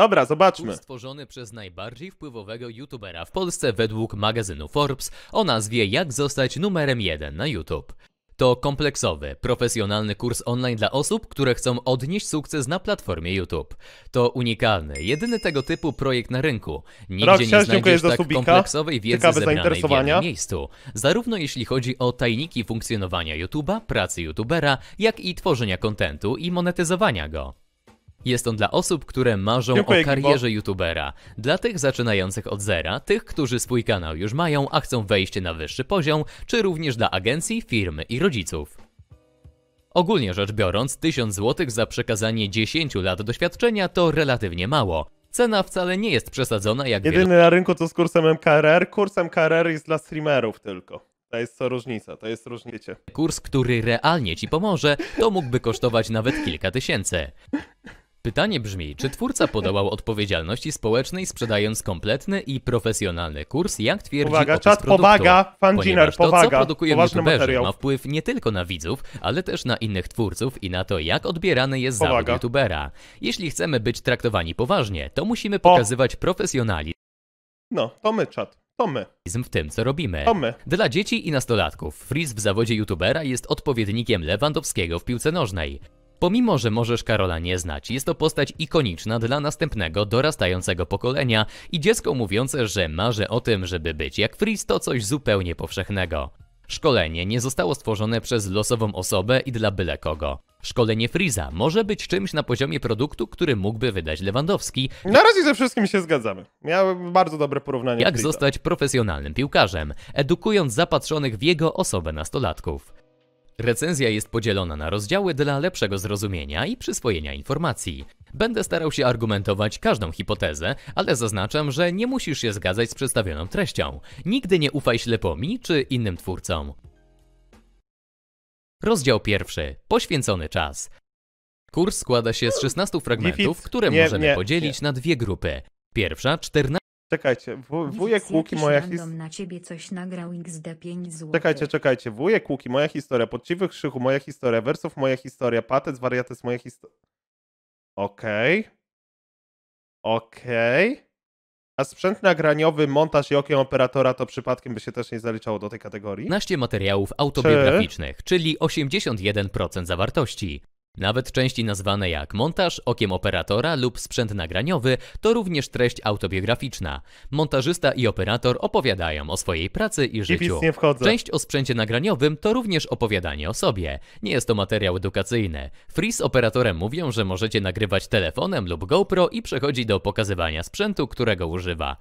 Dobra, zobaczmy. Stworzony przez najbardziej wpływowego youtubera w Polsce według magazynu Forbes o nazwie Jak zostać numerem 1 na YouTube. To kompleksowy, profesjonalny kurs online dla osób, które chcą odnieść sukces na platformie YouTube. To unikalny, jedyny tego typu projekt na rynku. Nigdzie Rok, nie znajdziesz tak subika. kompleksowej wiedzy Ciekawe zebranej w jednym miejscu. Zarówno jeśli chodzi o tajniki funkcjonowania YouTube'a, pracy YouTubera, jak i tworzenia kontentu i monetyzowania go. Jest on dla osób, które marzą Dziękuję, o karierze youtubera. Dla tych zaczynających od zera, tych, którzy swój kanał już mają, a chcą wejść na wyższy poziom, czy również dla agencji, firmy i rodziców. Ogólnie rzecz biorąc, 1000 zł za przekazanie 10 lat doświadczenia to relatywnie mało. Cena wcale nie jest przesadzona jak Jedyny na rynku to z kursem MKRR. Kurs MKRR jest dla streamerów tylko. To jest co różnica, to jest różnica. Kurs, który realnie ci pomoże, to mógłby kosztować nawet kilka tysięcy. Pytanie brzmi, czy twórca podołał odpowiedzialności społecznej sprzedając kompletny i profesjonalny kurs, jak twierdzi Uwaga, opis czat produktu? pomaga, to, powaga, co produkują youtuberzy ma wpływ nie tylko na widzów, ale też na innych twórców i na to, jak odbierany jest powaga. zawód youtubera. Jeśli chcemy być traktowani poważnie, to musimy pokazywać profesjonalizm. No, to my czat. To my. W tym, co robimy. To my. Dla dzieci i nastolatków, Fris w zawodzie youtubera jest odpowiednikiem Lewandowskiego w piłce nożnej. Pomimo, że możesz Karola nie znać, jest to postać ikoniczna dla następnego, dorastającego pokolenia i dziecko mówiące, że marzy o tym, żeby być jak Freeze to coś zupełnie powszechnego. Szkolenie nie zostało stworzone przez losową osobę i dla byle kogo. Szkolenie Freeza może być czymś na poziomie produktu, który mógłby wydać Lewandowski. Na razie ze wszystkim się zgadzamy. Miałem bardzo dobre porównanie. Jak Freeza. zostać profesjonalnym piłkarzem, edukując zapatrzonych w jego osobę nastolatków. Recenzja jest podzielona na rozdziały dla lepszego zrozumienia i przyswojenia informacji. Będę starał się argumentować każdą hipotezę, ale zaznaczam, że nie musisz się zgadzać z przedstawioną treścią. Nigdy nie ufaj ślepomi czy innym twórcom. Rozdział pierwszy. Poświęcony czas. Kurs składa się z 16 fragmentów, które możemy podzielić na dwie grupy. Pierwsza 14 Czekajcie, wujek Łuki moja historia. na ciebie coś nagrał XD5 zł. Czekajcie, czekajcie. Wujek Łuki moja historia. Podciwy krzychu moja historia. Wersów moja historia. Patec wariates moja historia. Okej. Okay. Okej. Okay. A sprzęt nagraniowy, montaż i okiem operatora to przypadkiem by się też nie zaliczało do tej kategorii? 15 materiałów autobiograficznych, Czy... czyli 81% zawartości. Nawet części nazwane jak montaż, okiem operatora lub sprzęt nagraniowy to również treść autobiograficzna. Montażysta i operator opowiadają o swojej pracy i życiu. nie Część o sprzęcie nagraniowym to również opowiadanie o sobie. Nie jest to materiał edukacyjny. Free z operatorem mówią, że możecie nagrywać telefonem lub GoPro i przechodzi do pokazywania sprzętu, którego używa.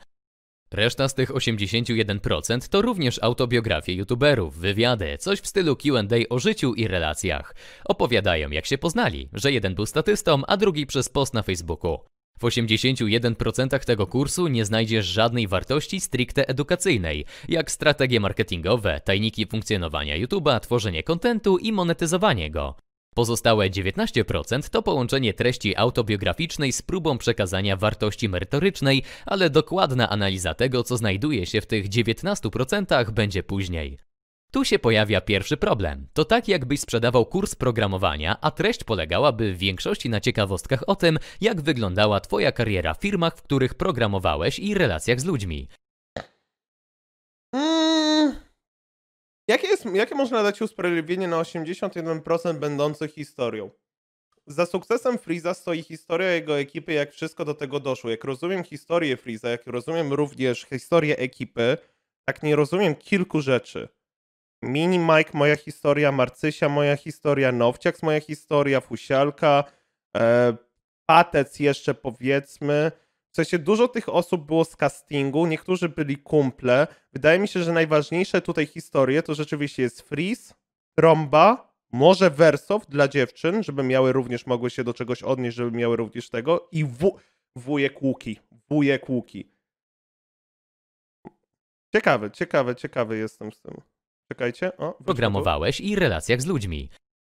Reszta z tych 81% to również autobiografie youtuberów, wywiady, coś w stylu Q&A o życiu i relacjach. Opowiadają jak się poznali, że jeden był statystą, a drugi przez post na Facebooku. W 81% tego kursu nie znajdziesz żadnej wartości stricte edukacyjnej, jak strategie marketingowe, tajniki funkcjonowania YouTube'a, tworzenie kontentu i monetyzowanie go. Pozostałe 19% to połączenie treści autobiograficznej z próbą przekazania wartości merytorycznej, ale dokładna analiza tego, co znajduje się w tych 19% będzie później. Tu się pojawia pierwszy problem. To tak jakbyś sprzedawał kurs programowania, a treść polegałaby w większości na ciekawostkach o tym, jak wyglądała Twoja kariera w firmach, w których programowałeś i relacjach z ludźmi. Mm. Jakie, jest, jakie można dać usprawiedliwienie na 81% będących historią? Za sukcesem Freeza stoi historia jego ekipy, jak wszystko do tego doszło. Jak rozumiem historię Freeza, jak rozumiem również historię ekipy, tak nie rozumiem kilku rzeczy. Mini Mike moja historia, Marcysia moja historia, Nowciak moja historia, Fusialka, e, Patec jeszcze powiedzmy sensie dużo tych osób było z castingu, niektórzy byli kumple. Wydaje mi się, że najważniejsze tutaj historie to rzeczywiście jest Freeze, Tromba, może Wersow dla dziewczyn, żeby miały również, mogły się do czegoś odnieść, żeby miały również tego i wu, wujek Łuki, wujek Łuki. Ciekawe, ciekawe, ciekawy jestem z tym. Czekajcie. O, Programowałeś i relacjach z ludźmi.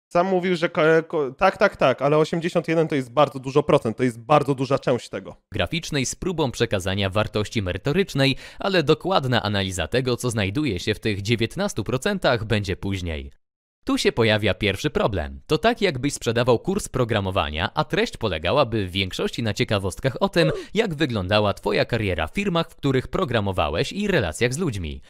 Sam mówił, że e, tak, tak, tak, ale 81 to jest bardzo dużo procent, to jest bardzo duża część tego. Graficznej z próbą przekazania wartości merytorycznej, ale dokładna analiza tego, co znajduje się w tych 19% będzie później. Tu się pojawia pierwszy problem. To tak jakbyś sprzedawał kurs programowania, a treść polegałaby w większości na ciekawostkach o tym, jak wyglądała Twoja kariera w firmach, w których programowałeś i relacjach z ludźmi.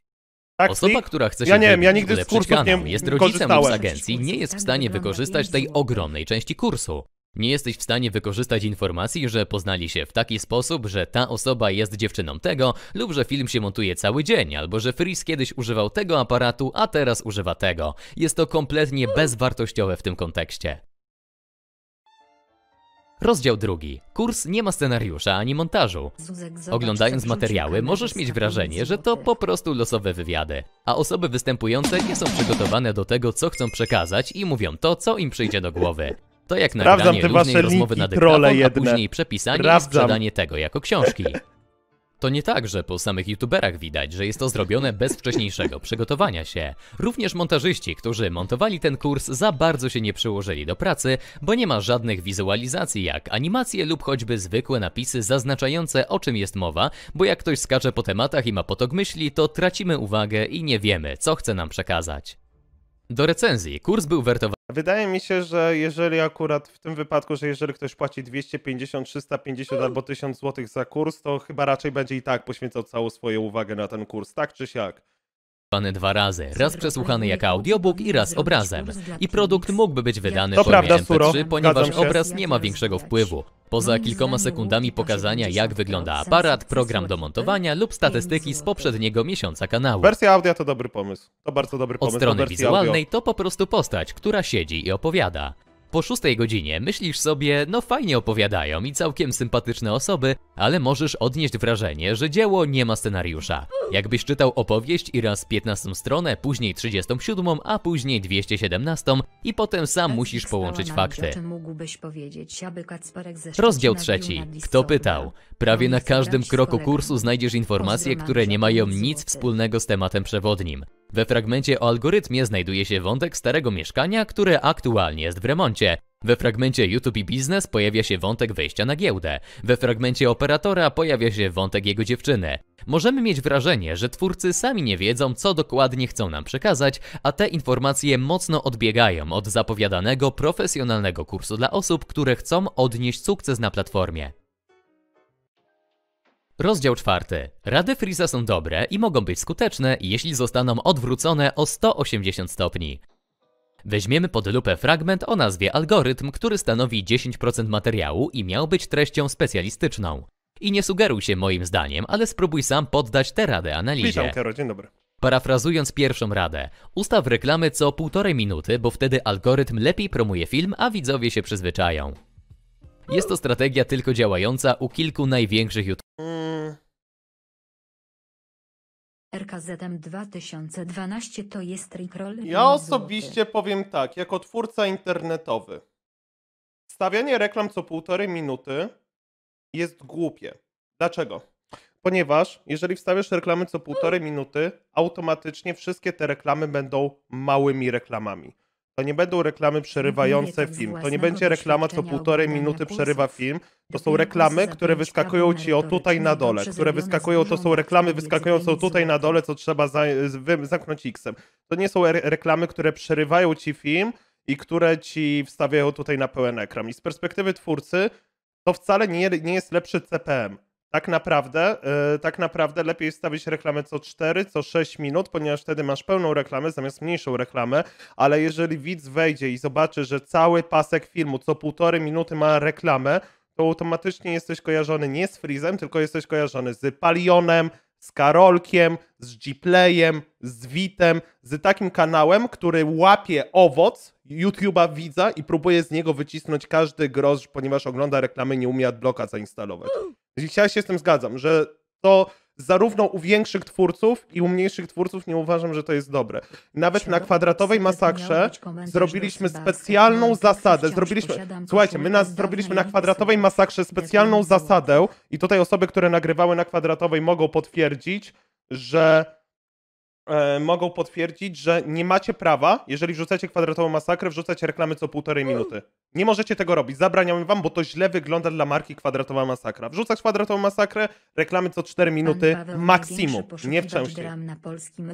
Tak, Osoba, która chce się ja nie ja nigdy z kursów nie jest rodzicem lub z agencji, nie jest w stanie wykorzystać tej ogromnej części kursu. Nie jesteś w stanie wykorzystać informacji, że poznali się w taki sposób, że ta osoba jest dziewczyną tego, lub że film się montuje cały dzień, albo że Fris kiedyś używał tego aparatu, a teraz używa tego. Jest to kompletnie bezwartościowe w tym kontekście. Rozdział drugi. Kurs nie ma scenariusza ani montażu. Oglądając tak materiały możesz mieć wrażenie, że to po prostu losowe wywiady, a osoby występujące nie są przygotowane do tego, co chcą przekazać i mówią to, co im przyjdzie do głowy. To jak Sprawdzam nagranie luźnej rozmowy na dyktafon, a później przepisanie Sprawdzam. i sprzedanie tego jako książki. To nie tak, że po samych youtuberach widać, że jest to zrobione bez wcześniejszego przygotowania się. Również montażyści, którzy montowali ten kurs za bardzo się nie przyłożyli do pracy, bo nie ma żadnych wizualizacji jak animacje lub choćby zwykłe napisy zaznaczające o czym jest mowa, bo jak ktoś skacze po tematach i ma potok myśli, to tracimy uwagę i nie wiemy co chce nam przekazać do recenzji. Kurs był wertowany. Wydaje mi się, że jeżeli akurat w tym wypadku, że jeżeli ktoś płaci 250, 350 albo 1000 zł za kurs, to chyba raczej będzie i tak poświęcał całą swoją uwagę na ten kurs, tak czy siak. Pane dwa razy. Raz przesłuchany jako audiobook i raz obrazem. I produkt mógłby być wydany w To formie MP3, ponieważ obraz nie ma większego wpływu. Poza kilkoma sekundami pokazania, jak wygląda aparat, program do montowania lub statystyki z poprzedniego miesiąca kanału. Wersja audio to dobry pomysł. To bardzo dobry pomysł. Od strony wizualnej to po prostu postać, która siedzi i opowiada. Po szóstej godzinie myślisz sobie, no fajnie opowiadają i całkiem sympatyczne osoby, ale możesz odnieść wrażenie, że dzieło nie ma scenariusza. Jakbyś czytał opowieść i raz 15 stronę, później 37, a później 217 i potem sam musisz połączyć fakty. Rozdział trzeci. Kto pytał? Prawie na każdym kroku kursu znajdziesz informacje, które nie mają nic wspólnego z tematem przewodnim. We fragmencie o algorytmie znajduje się wątek starego mieszkania, które aktualnie jest w remoncie. We fragmencie YouTube i Biznes pojawia się wątek wejścia na giełdę. We fragmencie operatora pojawia się wątek jego dziewczyny. Możemy mieć wrażenie, że twórcy sami nie wiedzą, co dokładnie chcą nam przekazać, a te informacje mocno odbiegają od zapowiadanego profesjonalnego kursu dla osób, które chcą odnieść sukces na platformie. Rozdział czwarty. Rady Freeza są dobre i mogą być skuteczne, jeśli zostaną odwrócone o 180 stopni. Weźmiemy pod lupę fragment o nazwie algorytm, który stanowi 10% materiału i miał być treścią specjalistyczną. I nie sugeruj się moim zdaniem, ale spróbuj sam poddać tę radę analizie. Witam, dzień dobry. Parafrazując pierwszą radę, ustaw reklamy co półtorej minuty, bo wtedy algorytm lepiej promuje film, a widzowie się przyzwyczają. Jest to strategia tylko działająca u kilku największych YouTuberów. Mm, RKZM 2012 to jest Rickroll. Ja osobiście powiem tak, jako twórca internetowy. Stawianie reklam co półtorej minuty jest głupie. Dlaczego? Ponieważ jeżeli wstawiasz reklamy co półtorej minuty, automatycznie wszystkie te reklamy będą małymi reklamami. To nie będą reklamy mhm, przerywające film. To nie będzie reklama, co półtorej minuty przerywa film. To są reklamy, które wyskakują ci o tutaj na dole. Które wyskakują, to są reklamy wyskakujące tutaj na dole, co trzeba za, zamknąć X-em. To nie są reklamy, które przerywają ci film i które ci wstawiają tutaj na pełen ekran. I z perspektywy twórcy to wcale nie, nie jest lepszy CPM. Tak naprawdę, yy, tak naprawdę lepiej stawić reklamę co 4, co 6 minut, ponieważ wtedy masz pełną reklamę zamiast mniejszą reklamę, ale jeżeli widz wejdzie i zobaczy, że cały pasek filmu co półtorej minuty ma reklamę, to automatycznie jesteś kojarzony nie z Freezem, tylko jesteś kojarzony z Palionem, z Karolkiem, z Gplayem, z Witem, z takim kanałem, który łapie owoc YouTube'a widza i próbuje z niego wycisnąć każdy grosz, ponieważ ogląda reklamy i nie umie adblocka zainstalować. Ja się z tym zgadzam, że to zarówno u większych twórców i u mniejszych twórców nie uważam, że to jest dobre. Nawet na kwadratowej masakrze zrobiliśmy specjalną zasadę. Zrobiliśmy, słuchajcie, my nas zrobiliśmy na kwadratowej masakrze specjalną zasadę i tutaj osoby, które nagrywały na kwadratowej mogą potwierdzić, że e, mogą potwierdzić, że nie macie prawa, jeżeli wrzucacie kwadratową masakrę, wrzucać reklamy co półtorej mm. minuty. Nie możecie tego robić, zabraniamy wam, bo to źle wygląda dla marki kwadratowa masakra. Wrzucać kwadratową masakrę, reklamy co cztery minuty maksimum, nie poszukiwacz na polskim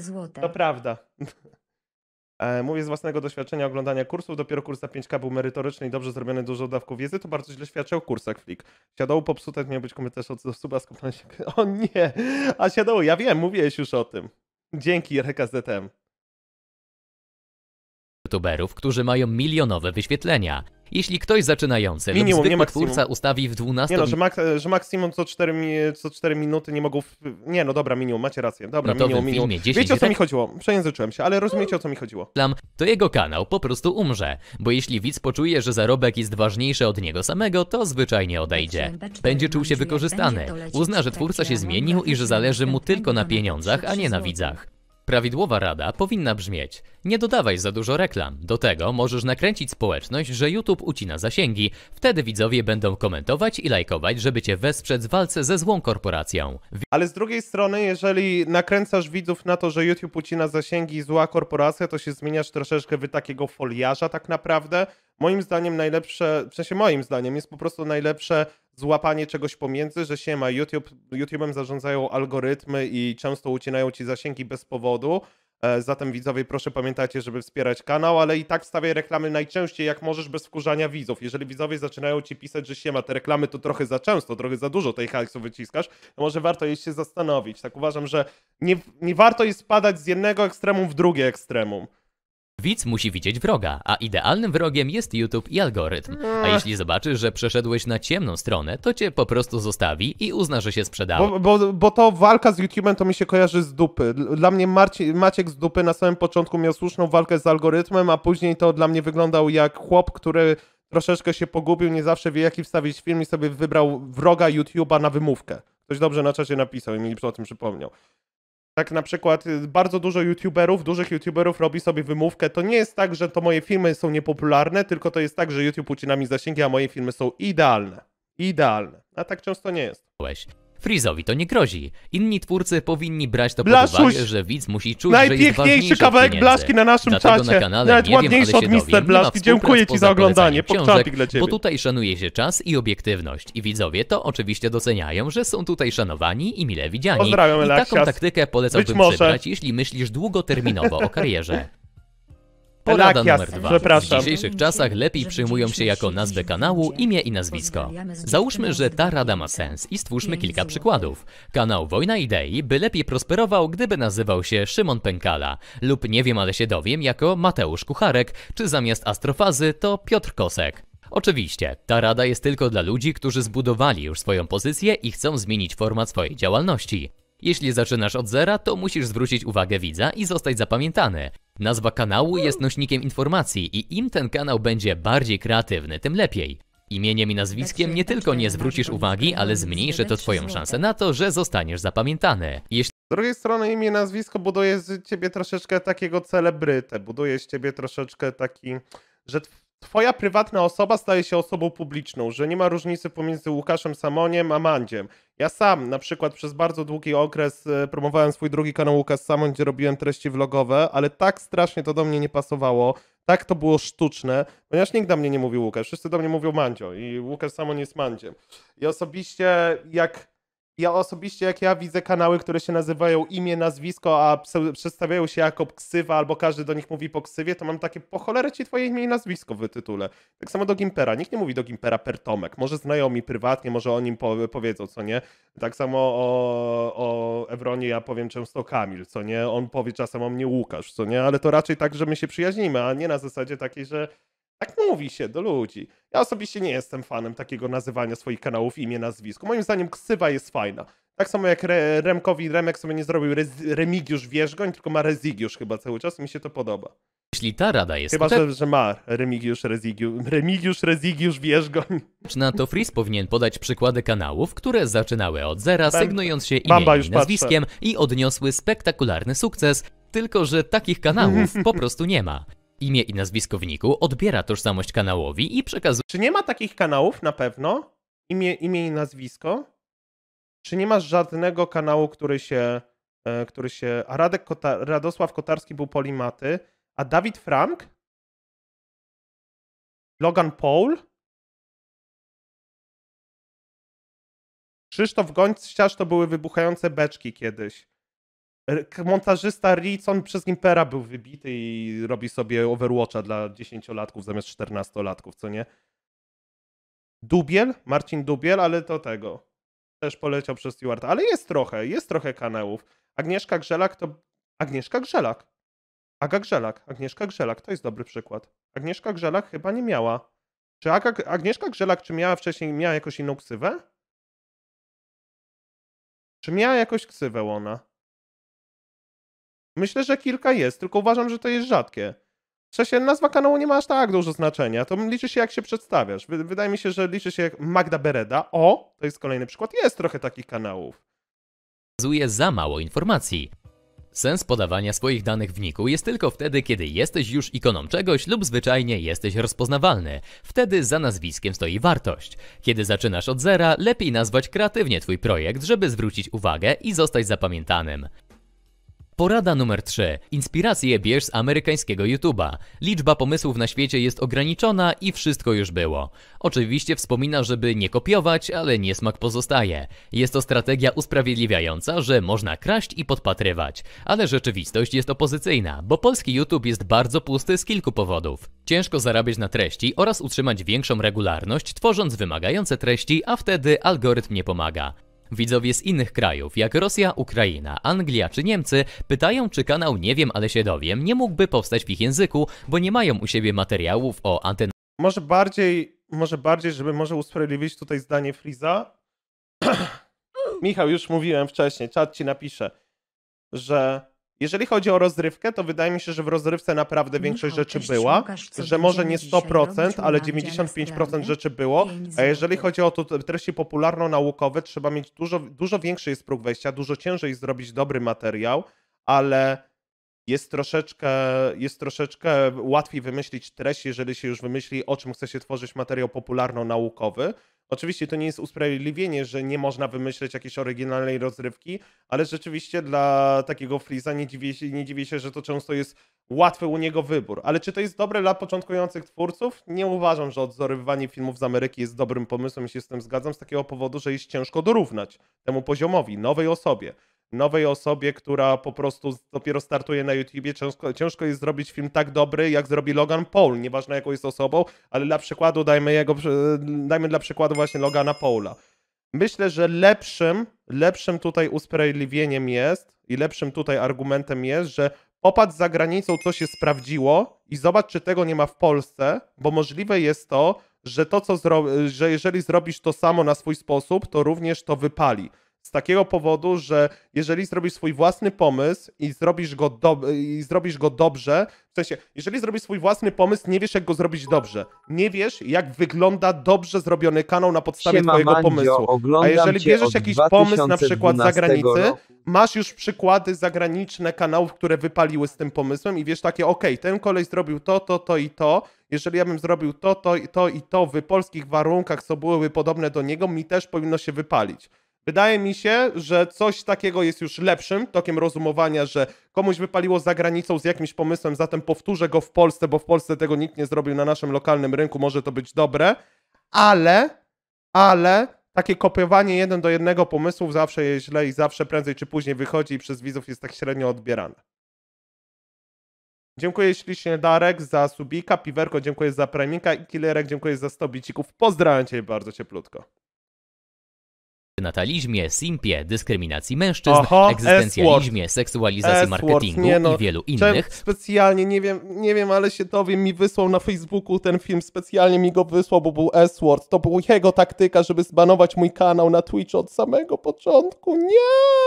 złote. To prawda. E, mówię z własnego doświadczenia oglądania kursów. Dopiero kurs na 5K był merytoryczny i dobrze zrobiony, dużo dawków wiedzy. To bardzo źle świadczy o kursach Flick. Siadało popsute, miał być komentarz od suba się. O nie! A siadało, ja wiem, mówiłeś już o tym. Dzięki, Reka ZTM. youtuberów, którzy mają milionowe wyświetlenia jeśli ktoś zaczynający minimum, lub zwykły nie twórca ustawi w 12 Nie no, że, mak, że maksimum co 4, co 4 minuty nie mogą... W... Nie no, dobra, minimum, macie rację. Dobra, no to minimum, minimum. Wiecie o co tak? mi chodziło, przejęzyczyłem się, ale rozumiecie o co mi chodziło. To jego kanał po prostu umrze, bo jeśli widz poczuje, że zarobek jest ważniejszy od niego samego, to zwyczajnie odejdzie. Będzie czuł się wykorzystany, uzna, że twórca się zmienił i że zależy mu tylko na pieniądzach, a nie na widzach. Prawidłowa rada powinna brzmieć: nie dodawaj za dużo reklam. Do tego możesz nakręcić społeczność, że YouTube ucina zasięgi. Wtedy widzowie będą komentować i lajkować, żeby cię wesprzeć w walce ze złą korporacją. Ale z drugiej strony, jeżeli nakręcasz widzów na to, że YouTube ucina zasięgi i zła korporacja, to się zmieniasz troszeczkę w takiego foliarza tak naprawdę. Moim zdaniem najlepsze, w sensie moim zdaniem jest po prostu najlepsze złapanie czegoś pomiędzy, że się ma YouTube, YouTube'em zarządzają algorytmy i często ucinają ci zasięgi bez powodu. E, zatem widzowie, proszę pamiętajcie, żeby wspierać kanał, ale i tak stawiaj reklamy najczęściej jak możesz bez wkurzania widzów. Jeżeli widzowie zaczynają ci pisać, że się ma te reklamy to trochę za często, trochę za dużo tej hajsu wyciskasz, to może warto jej się zastanowić. Tak uważam, że nie, nie warto jest spadać z jednego ekstremum w drugie ekstremum. Widz musi widzieć wroga, a idealnym wrogiem jest YouTube i algorytm. A jeśli zobaczysz, że przeszedłeś na ciemną stronę, to cię po prostu zostawi i uzna, że się sprzedało. Bo, bo, bo to walka z YouTube'em to mi się kojarzy z dupy. Dla mnie Marci, Maciek z dupy na samym początku miał słuszną walkę z algorytmem, a później to dla mnie wyglądał jak chłop, który troszeczkę się pogubił, nie zawsze wie jaki wstawić film i sobie wybrał wroga YouTube'a na wymówkę. Ktoś dobrze na czasie napisał i mi o tym przypomniał. Tak na przykład y, bardzo dużo youtuberów, dużych youtuberów robi sobie wymówkę. To nie jest tak, że to moje filmy są niepopularne, tylko to jest tak, że YouTube ucina mi zasięgi, a moje filmy są idealne. Idealne. A tak często nie jest. Frizowi to nie grozi. Inni twórcy powinni brać to Blaszuś. pod uwagę, że widz musi czuć, Najpiękniejszy że kawałek Blaszki na naszym Dlatego czacie. Na kanale, Nawet nie ładniejszy wiem, od Mister Blaski. Dziękuję Ci za oglądanie. Książek, dla Bo tutaj szanuje się czas i obiektywność. I widzowie to oczywiście doceniają, że są tutaj szanowani i mile widziani. Pozdrawiam, I taką taktykę polecałbym przybrać, jeśli myślisz długoterminowo o karierze. Porada numer dwa. Przepraszam. W dzisiejszych czasach lepiej przyjmują się jako nazwę kanału, imię i nazwisko. Załóżmy, że ta rada ma sens i stwórzmy kilka przykładów. Kanał Wojna Idei by lepiej prosperował, gdyby nazywał się Szymon Pękala lub nie wiem, ale się dowiem, jako Mateusz Kucharek, czy zamiast Astrofazy to Piotr Kosek. Oczywiście, ta rada jest tylko dla ludzi, którzy zbudowali już swoją pozycję i chcą zmienić format swojej działalności. Jeśli zaczynasz od zera, to musisz zwrócić uwagę widza i zostać zapamiętany. Nazwa kanału jest nośnikiem informacji i im ten kanał będzie bardziej kreatywny, tym lepiej. Imieniem i nazwiskiem nie tylko nie zwrócisz uwagi, ale zmniejszy to twoją szansę na to, że zostaniesz zapamiętany. Jeśli z drugiej strony imię, i nazwisko buduje z ciebie troszeczkę takiego celebrytę, buduje z ciebie troszeczkę taki, że twoja prywatna osoba staje się osobą publiczną, że nie ma różnicy pomiędzy Łukaszem Samoniem a Mandziem. Ja sam na przykład przez bardzo długi okres e, promowałem swój drugi kanał Łukasz Samon, gdzie robiłem treści vlogowe, ale tak strasznie to do mnie nie pasowało, tak to było sztuczne, ponieważ nikt do mnie nie mówił Łukasz, wszyscy do mnie mówią Mandzio i Łukasz Samon jest Mandziem. I osobiście jak ja osobiście, jak ja widzę kanały, które się nazywają imię, nazwisko, a przedstawiają się jako ksywa, albo każdy do nich mówi po ksywie, to mam takie po cholerę ci twoje imię i nazwisko w tytule. Tak samo do Gimpera. Nikt nie mówi do Gimpera per Tomek. Może znajomi prywatnie, może o nim po powiedzą, co nie. Tak samo o, o Ewronie ja powiem często Kamil, co nie. On powie czasem o mnie Łukasz, co nie, ale to raczej tak, że my się przyjaźnimy, a nie na zasadzie takiej, że tak mówi się do ludzi. Ja osobiście nie jestem fanem takiego nazywania swoich kanałów imię, nazwisku. Moim zdaniem ksywa jest fajna. Tak samo jak Re Remkowi Remek sobie nie zrobił Remigiusz Wierzgoń, tylko ma Rezigiusz chyba cały czas i mi się to podoba. Jeśli ta rada jest Chyba, że, że ma Remigiusz, Rezigiusz, Remigiusz, Rezigiusz, Wierzgoń. to Fris powinien podać przykłady kanałów, które zaczynały od zera, Bam, sygnując się imieniem i nazwiskiem patrzę. i odniosły spektakularny sukces, tylko że takich kanałów po prostu nie ma imię i nazwisko niku, odbiera tożsamość kanałowi i przekazuje... Czy nie ma takich kanałów na pewno? Imię, imię i nazwisko? Czy nie masz żadnego kanału, który się... E, który się a Radek Kota, Radosław Kotarski był polimaty, a Dawid Frank? Logan Paul? Krzysztof Gońciarz to były wybuchające beczki kiedyś montażysta Ritz, on przez Impera był wybity i robi sobie Overwatcha dla 10-latków zamiast 14-latków, co nie? Dubiel, Marcin Dubiel, ale to tego. Też poleciał przez Stewarta, ale jest trochę, jest trochę kanałów. Agnieszka Grzelak to... Agnieszka Grzelak. Aga Grzelak, Agnieszka Grzelak, to jest dobry przykład. Agnieszka Grzelak chyba nie miała. Czy Aga, Agnieszka Grzelak, czy miała wcześniej, miała jakąś inną ksywę? Czy miała jakąś ksywę ona? Myślę, że kilka jest, tylko uważam, że to jest rzadkie. W sensie nazwa kanału nie ma aż tak dużo znaczenia. To liczy się, jak się przedstawiasz. Wydaje mi się, że liczy się jak Magda Bereda. O, to jest kolejny przykład. Jest trochę takich kanałów. Pokazuje za mało informacji. Sens podawania swoich danych w niku jest tylko wtedy, kiedy jesteś już ikoną czegoś lub zwyczajnie jesteś rozpoznawalny. Wtedy za nazwiskiem stoi wartość. Kiedy zaczynasz od zera, lepiej nazwać kreatywnie twój projekt, żeby zwrócić uwagę i zostać zapamiętanym. Porada numer 3. Inspiracje bierz z amerykańskiego YouTube'a. Liczba pomysłów na świecie jest ograniczona i wszystko już było. Oczywiście wspomina, żeby nie kopiować, ale niesmak pozostaje. Jest to strategia usprawiedliwiająca, że można kraść i podpatrywać. Ale rzeczywistość jest opozycyjna, bo polski YouTube jest bardzo pusty z kilku powodów. Ciężko zarabiać na treści oraz utrzymać większą regularność, tworząc wymagające treści, a wtedy algorytm nie pomaga. Widzowie z innych krajów, jak Rosja, Ukraina, Anglia czy Niemcy, pytają czy kanał Nie wiem, ale się dowiem nie mógłby powstać w ich języku, bo nie mają u siebie materiałów o antenach. Może bardziej, może bardziej, żeby może usprawiedliwić tutaj zdanie Friza. Michał, już mówiłem wcześniej, czat ci napisze, że jeżeli chodzi o rozrywkę, to wydaje mi się, że w rozrywce naprawdę większość rzeczy była, że może nie 100%, ale 95% rzeczy było. A jeżeli chodzi o to, treści popularno-naukowe, trzeba mieć dużo, dużo większy jest próg wejścia, dużo ciężej zrobić dobry materiał, ale jest troszeczkę, jest troszeczkę łatwiej wymyślić treść, jeżeli się już wymyśli, o czym chce się tworzyć materiał popularno-naukowy. Oczywiście to nie jest usprawiedliwienie, że nie można wymyśleć jakiejś oryginalnej rozrywki, ale rzeczywiście dla takiego Freeza nie dziwię, się, nie dziwię się, że to często jest łatwy u niego wybór. Ale czy to jest dobre dla początkujących twórców? Nie uważam, że odzorywanie filmów z Ameryki jest dobrym pomysłem i się z tym zgadzam, z takiego powodu, że jest ciężko dorównać temu poziomowi, nowej osobie nowej osobie, która po prostu dopiero startuje na YouTubie, ciężko, ciężko jest zrobić film tak dobry, jak zrobi Logan Paul, nieważne jaką jest osobą, ale dla przykładu dajmy jego, dajmy dla przykładu właśnie Logana Paula. Myślę, że lepszym, lepszym tutaj usprawiedliwieniem jest i lepszym tutaj argumentem jest, że popatrz za granicą, co się sprawdziło i zobacz, czy tego nie ma w Polsce, bo możliwe jest to, że to, co że jeżeli zrobisz to samo na swój sposób, to również to wypali z takiego powodu, że jeżeli zrobisz swój własny pomysł i zrobisz go, do, i zrobisz go dobrze, w sensie, jeżeli zrobisz swój własny pomysł, nie wiesz, jak go zrobić dobrze. Nie wiesz, jak wygląda dobrze zrobiony kanał na podstawie Siema, twojego pomysłu. A jeżeli bierzesz jakiś pomysł na przykład z zagranicy, roku. masz już przykłady zagraniczne kanałów, które wypaliły z tym pomysłem i wiesz takie, ok, ten kolej zrobił to, to, to i to. Jeżeli ja bym zrobił to, to, to i to w polskich warunkach, co byłyby podobne do niego, mi też powinno się wypalić. Wydaje mi się, że coś takiego jest już lepszym tokiem rozumowania, że komuś wypaliło za granicą z jakimś pomysłem, zatem powtórzę go w Polsce, bo w Polsce tego nikt nie zrobił na naszym lokalnym rynku, może to być dobre, ale, ale takie kopiowanie jeden do jednego pomysłów zawsze jest źle i zawsze prędzej czy później wychodzi i przez widzów jest tak średnio odbierane. Dziękuję ślicznie Darek za subika, Piwerko dziękuję za premika i Killerek dziękuję za 100 bicików. Pozdrawiam Cię bardzo cieplutko natalizmie, simpie, dyskryminacji mężczyzn, Oho, egzystencjalizmie, seksualizacji marketingu nie, no, i wielu innych. Specjalnie, nie wiem, nie wiem, ale się dowiem, mi wysłał na Facebooku ten film, specjalnie mi go wysłał, bo był S-word. To była jego taktyka, żeby zbanować mój kanał na Twitch od samego początku. Nie!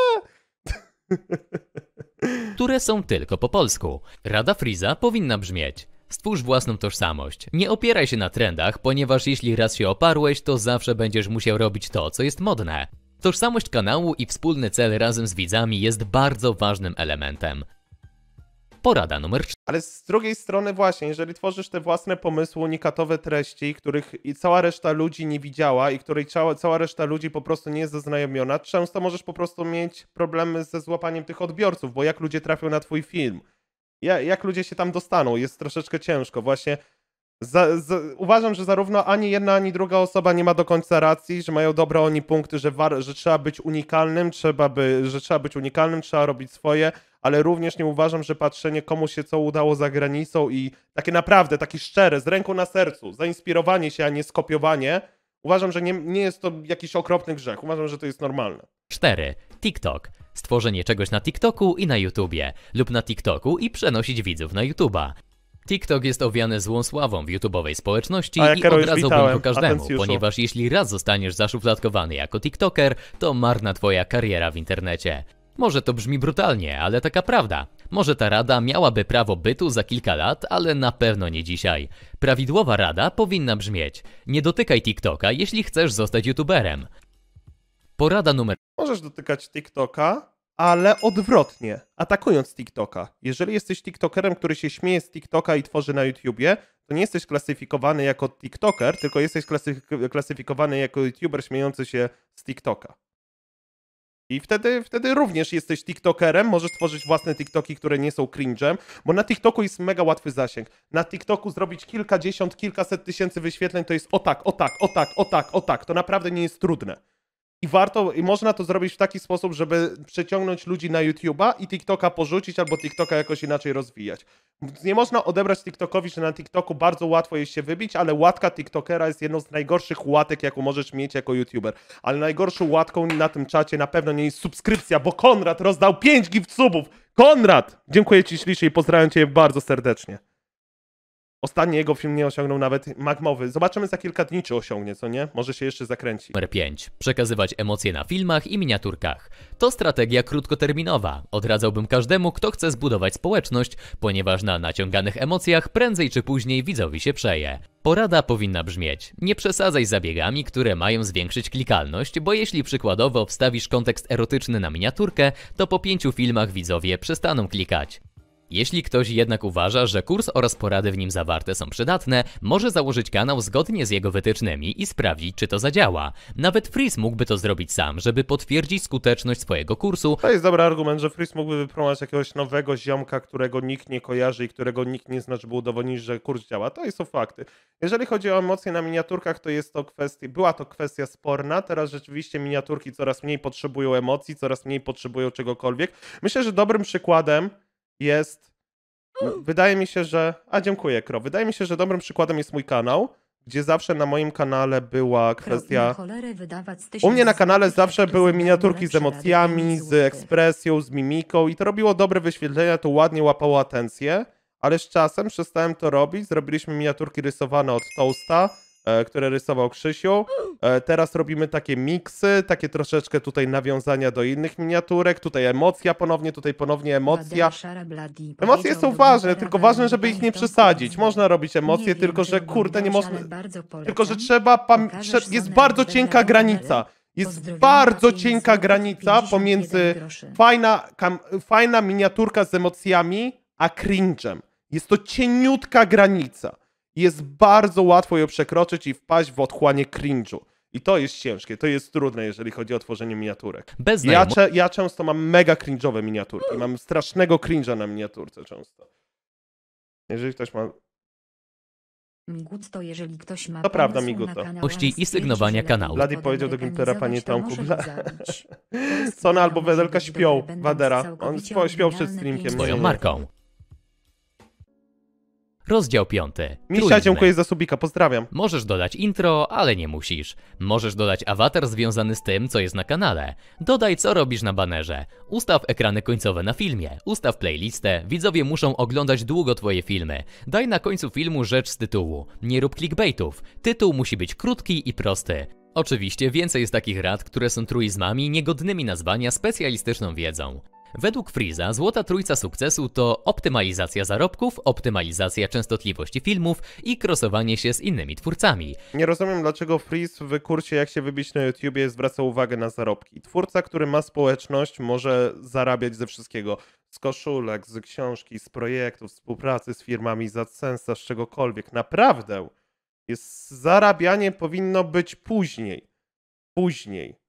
Które są tylko po polsku. Rada Friza powinna brzmieć Stwórz własną tożsamość. Nie opieraj się na trendach, ponieważ jeśli raz się oparłeś, to zawsze będziesz musiał robić to, co jest modne. Tożsamość kanału i wspólny cel razem z widzami jest bardzo ważnym elementem. Porada numer 4. Ale z drugiej strony właśnie, jeżeli tworzysz te własne pomysły, unikatowe treści, których i cała reszta ludzi nie widziała i której cała, cała reszta ludzi po prostu nie jest zaznajomiona, często możesz po prostu mieć problemy ze złapaniem tych odbiorców, bo jak ludzie trafią na twój film – ja, jak ludzie się tam dostaną. Jest troszeczkę ciężko. Właśnie za, za, uważam, że zarówno ani jedna, ani druga osoba nie ma do końca racji, że mają dobre oni punkty, że, war, że trzeba być unikalnym, trzeba by, że trzeba być unikalnym, trzeba robić swoje, ale również nie uważam, że patrzenie komu się co udało za granicą i takie naprawdę, takie szczere, z ręką na sercu, zainspirowanie się, a nie skopiowanie, uważam, że nie, nie jest to jakiś okropny grzech. Uważam, że to jest normalne. 4. TikTok. Stworzenie czegoś na TikToku i na YouTubie, lub na TikToku i przenosić widzów na YouTuba. TikTok jest owiany złą sławą w YouTube'owej społeczności ja i odradzałbym go każdemu, ponieważ jeśli raz zostaniesz zaszufladkowany jako TikToker, to marna twoja kariera w internecie. Może to brzmi brutalnie, ale taka prawda. Może ta rada miałaby prawo bytu za kilka lat, ale na pewno nie dzisiaj. Prawidłowa rada powinna brzmieć: nie dotykaj TikToka, jeśli chcesz zostać YouTuberem. Porada numer. Możesz dotykać TikToka, ale odwrotnie, atakując TikToka. Jeżeli jesteś TikTokerem, który się śmieje z TikToka i tworzy na YouTubie, to nie jesteś klasyfikowany jako TikToker, tylko jesteś klasyfikowany jako YouTuber śmiejący się z TikToka. I wtedy, wtedy również jesteś TikTokerem, możesz tworzyć własne TikToki, które nie są cringe'em, bo na TikToku jest mega łatwy zasięg. Na TikToku zrobić kilkadziesiąt, kilkaset tysięcy wyświetleń to jest o tak, o tak, o tak, o tak, o tak. To naprawdę nie jest trudne. I warto, i można to zrobić w taki sposób, żeby przeciągnąć ludzi na YouTube'a i TikToka porzucić albo TikToka jakoś inaczej rozwijać. Nie można odebrać TikTokowi, że na TikToku bardzo łatwo jest się wybić, ale łatka TikTokera jest jedną z najgorszych łatek, jaką możesz mieć jako YouTuber. Ale najgorszą łatką na tym czacie na pewno nie jest subskrypcja, bo Konrad rozdał 5 gift subów. Konrad! Dziękuję Ci ślicznie i pozdrawiam Cię bardzo serdecznie. Ostatni jego film nie osiągnął nawet magmowy. Zobaczymy za kilka dni, czy osiągnie, co nie? Może się jeszcze zakręci. Numer 5. Przekazywać emocje na filmach i miniaturkach. To strategia krótkoterminowa. Odradzałbym każdemu, kto chce zbudować społeczność, ponieważ na naciąganych emocjach prędzej czy później widzowi się przeje. Porada powinna brzmieć: nie przesadzaj zabiegami, które mają zwiększyć klikalność, bo jeśli przykładowo wstawisz kontekst erotyczny na miniaturkę, to po pięciu filmach widzowie przestaną klikać. Jeśli ktoś jednak uważa, że kurs oraz porady w nim zawarte są przydatne, może założyć kanał zgodnie z jego wytycznymi i sprawdzić, czy to zadziała. Nawet Freeze mógłby to zrobić sam, żeby potwierdzić skuteczność swojego kursu. To jest dobry argument, że Freeze mógłby wypromować jakiegoś nowego ziomka, którego nikt nie kojarzy i którego nikt nie zna, żeby udowodnić, że kurs działa. To są fakty. Jeżeli chodzi o emocje na miniaturkach, to jest to kwestia, była to kwestia sporna. Teraz rzeczywiście miniaturki coraz mniej potrzebują emocji, coraz mniej potrzebują czegokolwiek. Myślę, że dobrym przykładem jest. No, mm. Wydaje mi się, że. A dziękuję, Kro. Wydaje mi się, że dobrym przykładem jest mój kanał, gdzie zawsze na moim kanale była kwestia. U mnie na kanale zawsze były miniaturki z emocjami, z ekspresją, z mimiką i to robiło dobre wyświetlenia, to ładnie łapało atencję, ale z czasem przestałem to robić. Zrobiliśmy miniaturki rysowane od Toasta E, które rysował Krzysiu. E, teraz robimy takie miksy, takie troszeczkę tutaj nawiązania do innych miniaturek, tutaj emocja ponownie, tutaj ponownie emocja. Emocje są ważne, tylko ważne, żeby ich nie przesadzić. Można robić emocje, tylko że kurde, nie można... Tylko, że trzeba... Jest bardzo cienka granica. Jest bardzo cienka granica pomiędzy fajna, fajna miniaturka z emocjami, a cringe'em. Jest to cieniutka granica jest bardzo łatwo ją przekroczyć i wpaść w otchłanie cringe'u. I to jest ciężkie, to jest trudne, jeżeli chodzi o tworzenie miniaturek. Bez ja, cze- ja często mam mega cringe'owe miniaturki, mam strasznego cringe'a na miniaturce często. Jeżeli ktoś ma to, jeżeli ktoś ma. To prawda, to. Pości i sygnowania kanału. Ladi powiedział do Gimpera, panie Tomku. Bla... Sona albo Wedelka śpią, Wadera. On śpią przed streamkiem. Swoją marką. Rozdział 5. Misia, dziękuję za subika, pozdrawiam. Możesz dodać intro, ale nie musisz. Możesz dodać awatar związany z tym, co jest na kanale. Dodaj, co robisz na banerze. Ustaw ekrany końcowe na filmie. Ustaw playlistę. Widzowie muszą oglądać długo twoje filmy. Daj na końcu filmu rzecz z tytułu. Nie rób clickbaitów. Tytuł musi być krótki i prosty. Oczywiście więcej jest takich rad, które są truizmami niegodnymi nazwania specjalistyczną wiedzą. Według Freeza złota trójca sukcesu to optymalizacja zarobków, optymalizacja częstotliwości filmów i krosowanie się z innymi twórcami. Nie rozumiem, dlaczego Friz w kursie Jak się wybić na YouTubie zwraca uwagę na zarobki. Twórca, który ma społeczność, może zarabiać ze wszystkiego. Z koszulek, z książki, z projektów, współpracy z firmami, z AdSense'a, z czegokolwiek. Naprawdę jest zarabianie powinno być później. Później.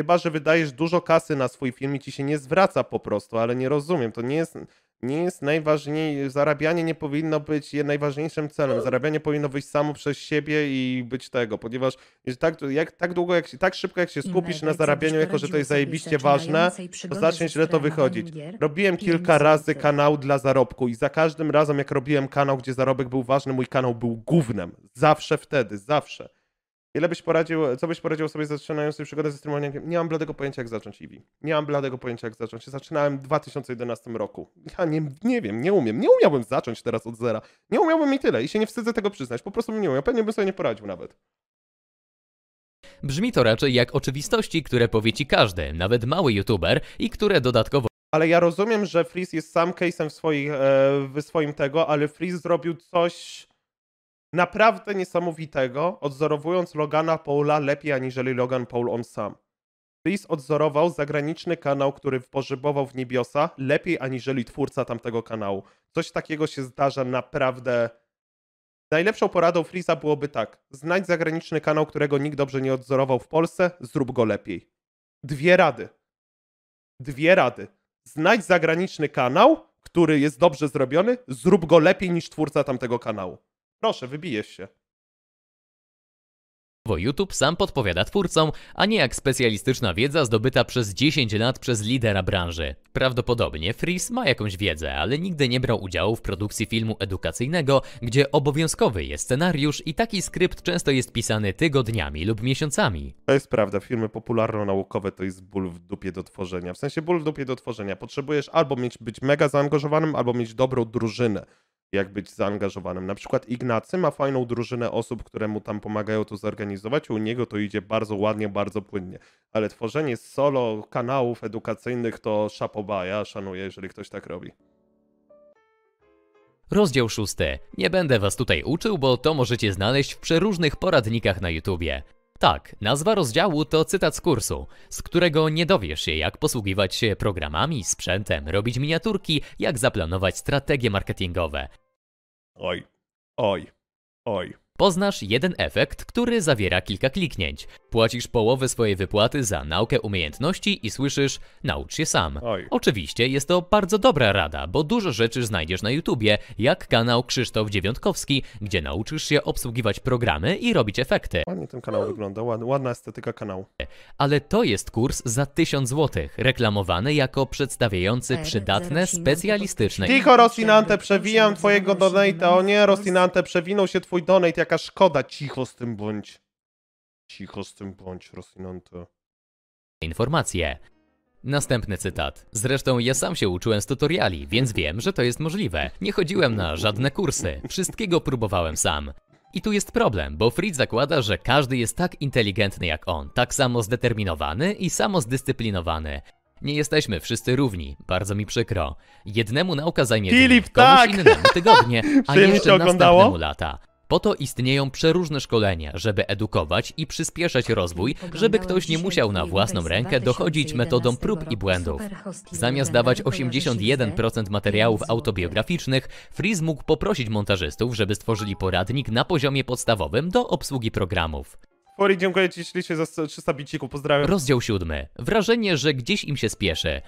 Chyba, że wydajesz dużo kasy na swój film i ci się nie zwraca po prostu, ale nie rozumiem. To nie jest, nie jest najważniejsze. Zarabianie nie powinno być najważniejszym celem. Zarabianie powinno wyjść samo przez siebie i być tego, ponieważ tak, jak, tak długo, jak, tak szybko jak się skupisz na zarabianiu, jako że to jest zajebiście ważne, to zacznie źle to wychodzić. Robiłem kilka razy kanał dla zarobku i za każdym razem, jak robiłem kanał, gdzie zarobek był ważny, mój kanał był głównym. Zawsze wtedy, zawsze. Ile byś poradził, co byś poradził sobie zaczynającej przygodę ze streamowaniem? Nie mam bladego pojęcia, jak zacząć Eevee. Nie mam bladego pojęcia, jak zacząć. Zaczynałem w 2011 roku. Ja nie, nie wiem, nie umiem. Nie umiałbym zacząć teraz od zera. Nie umiałbym i tyle. I się nie wstydzę tego przyznać. Po prostu bym nie umiał. Pewnie bym sobie nie poradził nawet. Brzmi to raczej jak oczywistości, które powie ci każdy, nawet mały youtuber i które dodatkowo ale ja rozumiem, że Freeze jest sam case'em w, swoich, e, w swoim tego, ale Freeze zrobił coś naprawdę niesamowitego, odzorowując Logana Paula lepiej aniżeli Logan Paul on sam. Chris odzorował zagraniczny kanał, który pożybował w niebiosa, lepiej aniżeli twórca tamtego kanału. Coś takiego się zdarza naprawdę. Najlepszą poradą Freeza byłoby tak: znajdź zagraniczny kanał, którego nikt dobrze nie odzorował w Polsce, zrób go lepiej. Dwie rady. Dwie rady. Znajdź zagraniczny kanał, który jest dobrze zrobiony, zrób go lepiej niż twórca tamtego kanału. Proszę, wybijesz się. Bo YouTube sam podpowiada twórcom, a nie jak specjalistyczna wiedza zdobyta przez 10 lat przez lidera branży. Prawdopodobnie Fris ma jakąś wiedzę, ale nigdy nie brał udziału w produkcji filmu edukacyjnego, gdzie obowiązkowy jest scenariusz i taki skrypt często jest pisany tygodniami lub miesiącami. To jest prawda, filmy popularno-naukowe to jest ból w dupie do tworzenia. W sensie ból w dupie do tworzenia. Potrzebujesz albo mieć być mega zaangażowanym, albo mieć dobrą drużynę jak być zaangażowanym. Na przykład Ignacy ma fajną drużynę osób, które mu tam pomagają to zorganizować, u niego to idzie bardzo ładnie, bardzo płynnie. Ale tworzenie solo kanałów edukacyjnych to szapoba, ja szanuję, jeżeli ktoś tak robi. Rozdział 6. Nie będę was tutaj uczył, bo to możecie znaleźć w przeróżnych poradnikach na YouTubie. Tak, nazwa rozdziału to cytat z kursu, z którego nie dowiesz się, jak posługiwać się programami, sprzętem, robić miniaturki, jak zaplanować strategie marketingowe. Oj, oj, oj. Poznasz jeden efekt, który zawiera kilka kliknięć. Płacisz połowę swojej wypłaty za naukę umiejętności i słyszysz naucz się sam. Oj. Oczywiście jest to bardzo dobra rada, bo dużo rzeczy znajdziesz na YouTubie, jak kanał Krzysztof Dziewiątkowski, gdzie nauczysz się obsługiwać programy i robić efekty. Ładnie ten kanał wygląda, ładna, ładna estetyka kanału. Ale to jest kurs za 1000 zł, reklamowany jako przedstawiający przydatne, specjalistyczne... Cicho Rosinante, przewijam twojego donate'a, o nie Rosinante, przewinął się twój donate jak taka szkoda. Cicho z tym bądź. Cicho z tym bądź, Rosinanto. Informacje. Następny cytat. Zresztą ja sam się uczyłem z tutoriali, więc wiem, że to jest możliwe. Nie chodziłem na żadne kursy, wszystkiego próbowałem sam. I tu jest problem, bo Fritz zakłada, że każdy jest tak inteligentny jak on, tak samo zdeterminowany i samo zdyscyplinowany. Nie jesteśmy wszyscy równi, bardzo mi przykro. Jednemu nauka zajmie Filip, dni, komuś tak. innemu tygodnie, a jeszcze następnemu lata. Po to istnieją przeróżne szkolenia, żeby edukować i przyspieszać rozwój, żeby ktoś nie musiał na własną rękę dochodzić metodą prób i błędów. Zamiast dawać 81% materiałów autobiograficznych, Freeze mógł poprosić montażystów, żeby stworzyli poradnik na poziomie podstawowym do obsługi programów. Fori, dziękuję Ci ślicznie za 300 bicików, pozdrawiam. Rozdział 7. Wrażenie, że gdzieś im się spieszy.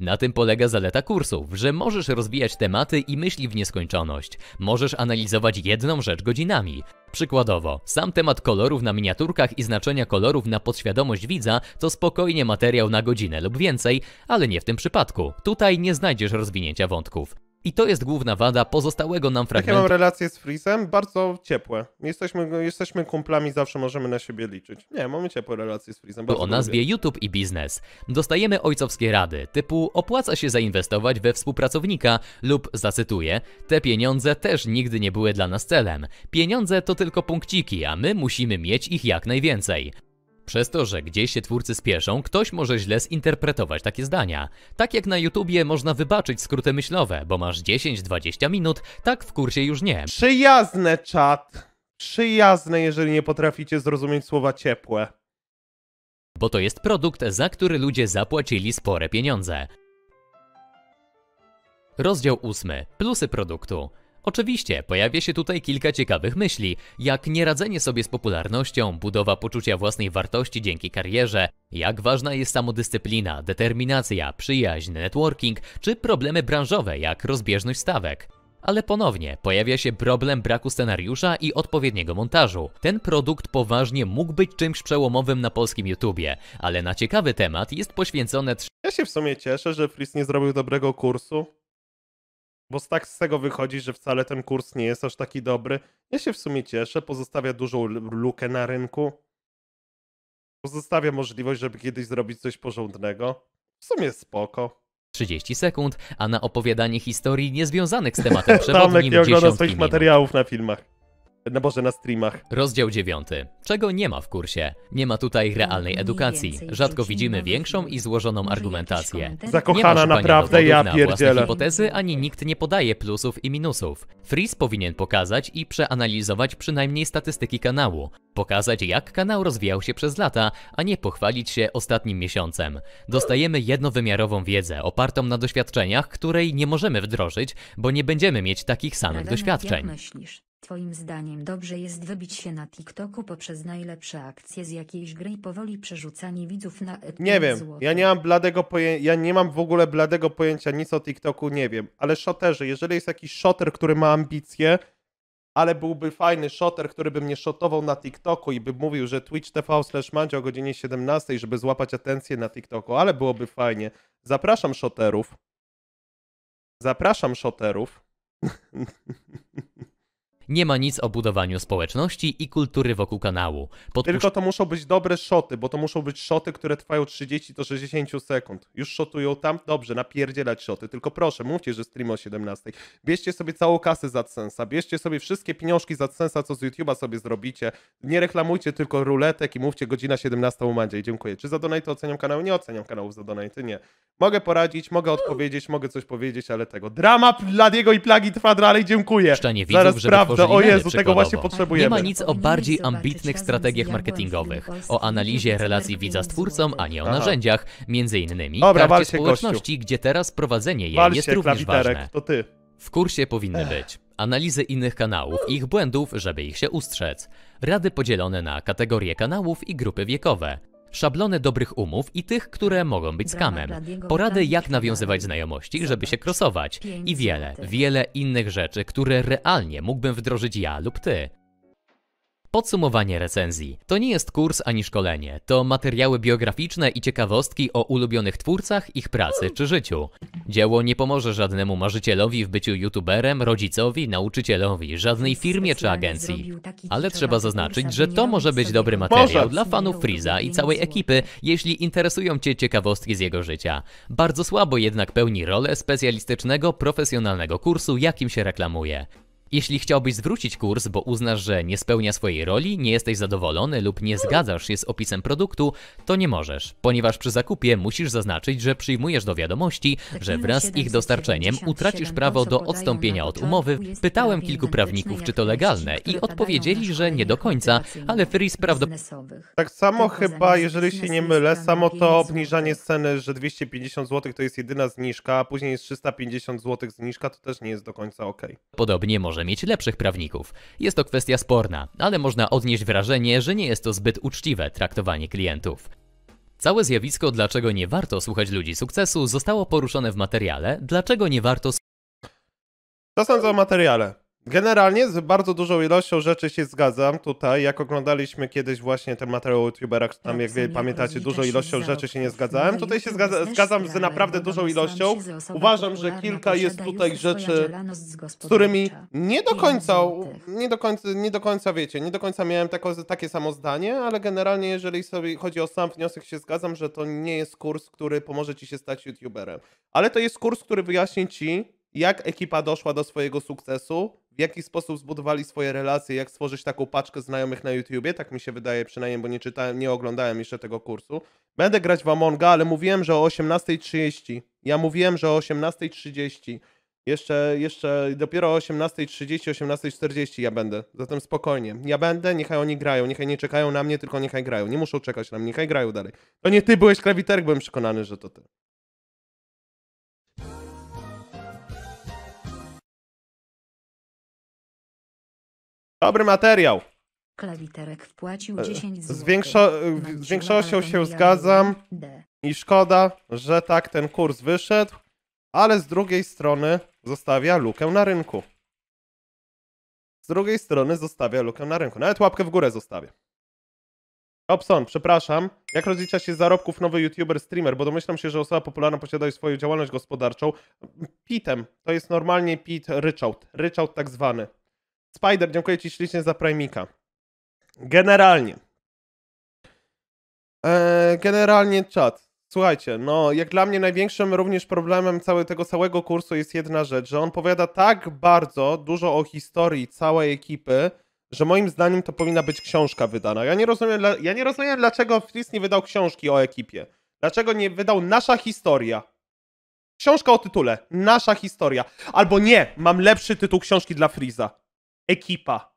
Na tym polega zaleta kursów, że możesz rozwijać tematy i myśli w nieskończoność. Możesz analizować jedną rzecz godzinami. Przykładowo, sam temat kolorów na miniaturkach i znaczenia kolorów na podświadomość widza to spokojnie materiał na godzinę lub więcej, ale nie w tym przypadku. Tutaj nie znajdziesz rozwinięcia wątków. I to jest główna wada pozostałego nam tak, fragmentu. Jakie mam relacje z Freezem? Bardzo ciepłe. Jesteśmy, jesteśmy kumplami, zawsze możemy na siebie liczyć. Nie, mamy ciepłe relacje z Freezem. O nazwie YouTube i biznes. Dostajemy ojcowskie rady, typu opłaca się zainwestować we współpracownika lub, zacytuję, te pieniądze też nigdy nie były dla nas celem. Pieniądze to tylko punkciki, a my musimy mieć ich jak najwięcej. Przez to, że gdzieś się twórcy spieszą, ktoś może źle zinterpretować takie zdania. Tak jak na YouTubie można wybaczyć skróty myślowe, bo masz 10-20 minut, tak w kursie już nie. Przyjazne czat. Przyjazne, jeżeli nie potraficie zrozumieć słowa ciepłe. Bo to jest produkt, za który ludzie zapłacili spore pieniądze. Rozdział 8. Plusy produktu. Oczywiście, pojawia się tutaj kilka ciekawych myśli, jak nieradzenie sobie z popularnością, budowa poczucia własnej wartości dzięki karierze, jak ważna jest samodyscyplina, determinacja, przyjaźń, networking, czy problemy branżowe, jak rozbieżność stawek. Ale ponownie pojawia się problem braku scenariusza i odpowiedniego montażu. Ten produkt poważnie mógł być czymś przełomowym na polskim YouTubie, ale na ciekawy temat jest poświęcone... Ja się w sumie cieszę, że Fris nie zrobił dobrego kursu, bo tak z tego wychodzi, że wcale ten kurs nie jest aż taki dobry. Ja się w sumie cieszę, pozostawia dużą lukę na rynku. Pozostawia możliwość, żeby kiedyś zrobić coś porządnego. W sumie spoko. 30 sekund, a na opowiadanie historii niezwiązanych z tematem przewodnim Tomek nie ogląda swoich minut. materiałów na filmach na Boże, na streamach. Rozdział 9. Czego nie ma w kursie? Nie ma tutaj realnej edukacji. Rzadko widzimy większą i złożoną argumentację. Zakochana naprawdę, ja pierdzielę. hipotezy, ani nikt nie podaje plusów i minusów. Freeze powinien pokazać i przeanalizować przynajmniej statystyki kanału. Pokazać, jak kanał rozwijał się przez lata, a nie pochwalić się ostatnim miesiącem. Dostajemy jednowymiarową wiedzę, opartą na doświadczeniach, której nie możemy wdrożyć, bo nie będziemy mieć takich samych doświadczeń. Twoim zdaniem dobrze jest wybić się na TikToku poprzez najlepsze akcje z jakiejś gry i powoli przerzucanie widzów na etap Nie wiem, ja nie mam bladego pojęcia, ja nie mam w ogóle bladego pojęcia nic o TikToku, nie wiem, ale shoterzy, jeżeli jest jakiś shoter, który ma ambicje, ale byłby fajny shoter, który by mnie shotował na TikToku i by mówił, że Twitch TV slash o godzinie 17, żeby złapać atencję na TikToku, ale byłoby fajnie. Zapraszam shoterów. Zapraszam shoterów. Nie ma nic o budowaniu społeczności i kultury wokół kanału. Tylko to muszą być dobre szoty, bo to muszą być szoty, które trwają 30 do 60 sekund. Już szotują tam, dobrze, napierdzielać szoty. Tylko proszę, mówcie, że stream o 17. Bierzcie sobie całą kasę z AdSense'a, bierzcie sobie wszystkie pieniążki z AdSense'a, co z YouTube'a sobie zrobicie. Nie reklamujcie tylko ruletek i mówcie godzina 17 umadzie. Dziękuję. Czy za donate oceniam kanał? Nie oceniam kanałów za donate, nie. Mogę poradzić, mogę odpowiedzieć, mogę coś powiedzieć, ale tego. Drama Pladiego i Plagi trwa dalej, dziękuję. nie Zaraz że prawda no, o Jezu, przykładowo. tego właśnie potrzebujemy. Nie ma nic o bardziej ambitnych strategiach marketingowych, o analizie relacji widza z twórcą, a nie o Aha. narzędziach, między innymi Dobra, karcie walcie, społeczności, gościu. gdzie teraz prowadzenie jej walcie, jest również ważne. to ty. W kursie powinny być analizy innych kanałów i ich błędów, żeby ich się ustrzec, rady podzielone na kategorie kanałów i grupy wiekowe, Szablone dobrych umów i tych, które mogą być skamem. Porady jak nawiązywać znajomości, żeby się krosować. I wiele, wiele innych rzeczy, które realnie mógłbym wdrożyć ja lub ty. Podsumowanie recenzji. To nie jest kurs ani szkolenie. To materiały biograficzne i ciekawostki o ulubionych twórcach, ich pracy czy życiu. Dzieło nie pomoże żadnemu marzycielowi w byciu youtuberem, rodzicowi, nauczycielowi, żadnej firmie czy agencji. Ale trzeba zaznaczyć, że to może być dobry materiał dla fanów Freeza i całej ekipy, jeśli interesują Cię ciekawostki z jego życia. Bardzo słabo jednak pełni rolę specjalistycznego, profesjonalnego kursu, jakim się reklamuje. Jeśli chciałbyś zwrócić kurs, bo uznasz, że nie spełnia swojej roli, nie jesteś zadowolony lub nie zgadzasz się z opisem produktu, to nie możesz, ponieważ przy zakupie musisz zaznaczyć, że przyjmujesz do wiadomości, tak że wraz z ich dostarczeniem utracisz prawo do odstąpienia od umowy. Pytałem kilku prawników, czy to legalne i odpowiedzieli, że nie do końca, ale Freeze prawdopodobnie... Tak samo chyba, jeżeli się nie mylę, samo to obniżanie ceny, że 250 zł to jest jedyna zniżka, a później jest 350 zł zniżka, to też nie jest do końca ok. Podobnie może może mieć lepszych prawników. Jest to kwestia sporna, ale można odnieść wrażenie, że nie jest to zbyt uczciwe traktowanie klientów. Całe zjawisko, dlaczego nie warto słuchać ludzi sukcesu, zostało poruszone w materiale, dlaczego nie warto. Co sądzę o materiale? Generalnie z bardzo dużą ilością rzeczy się zgadzam tutaj. Jak oglądaliśmy kiedyś właśnie ten materiał youtubera, tam tak, jak wie, pamiętacie, dużą tak ilością rzeczy się nie zgadzałem. Tutaj się zgadza, zgadzam z naprawdę dużą ilością. Uważam, że kilka jest tutaj rzeczy, z którymi nie do końca, tak. nie do końca, nie do końca wiecie, nie do końca miałem tako, takie samo zdanie, ale generalnie jeżeli sobie chodzi o sam wniosek, się zgadzam, że to nie jest kurs, który pomoże ci się stać youtuberem. Ale to jest kurs, który wyjaśni ci, jak ekipa doszła do swojego sukcesu, w jaki sposób zbudowali swoje relacje, jak stworzyć taką paczkę znajomych na YouTubie, tak mi się wydaje przynajmniej, bo nie czytałem, nie oglądałem jeszcze tego kursu. Będę grać w Amonga, ale mówiłem, że o 18.30. Ja mówiłem, że o 18.30. Jeszcze, jeszcze dopiero o 18.30, 18.40 ja będę. Zatem spokojnie. Ja będę, niechaj oni grają. Niechaj nie czekają na mnie, tylko niechaj grają. Nie muszą czekać na mnie, niechaj grają dalej. To nie ty byłeś klawiterek, byłem przekonany, że to ty. Dobry materiał. Klawiterek wpłacił 10 e, zł. Z, większo z e, większością się zgadzam i szkoda, że tak ten kurs wyszedł, ale z drugiej strony zostawia lukę na rynku. Z drugiej strony zostawia lukę na rynku. Nawet łapkę w górę zostawię. Robson, przepraszam. Jak rozlicza się zarobków nowy youtuber, streamer? Bo domyślam się, że osoba popularna posiada swoją działalność gospodarczą. Pitem. To jest normalnie pit ryczałt. Ryczałt tak zwany. Spider, dziękuję Ci ślicznie za Primika. Generalnie. E, generalnie czat. Słuchajcie, no jak dla mnie największym również problemem całego tego całego kursu jest jedna rzecz, że on powiada tak bardzo dużo o historii całej ekipy, że moim zdaniem to powinna być książka wydana. Ja nie rozumiem, ja nie rozumiem dlaczego Fris nie wydał książki o ekipie. Dlaczego nie wydał Nasza Historia? Książka o tytule Nasza Historia. Albo nie, mam lepszy tytuł książki dla Friza. equipa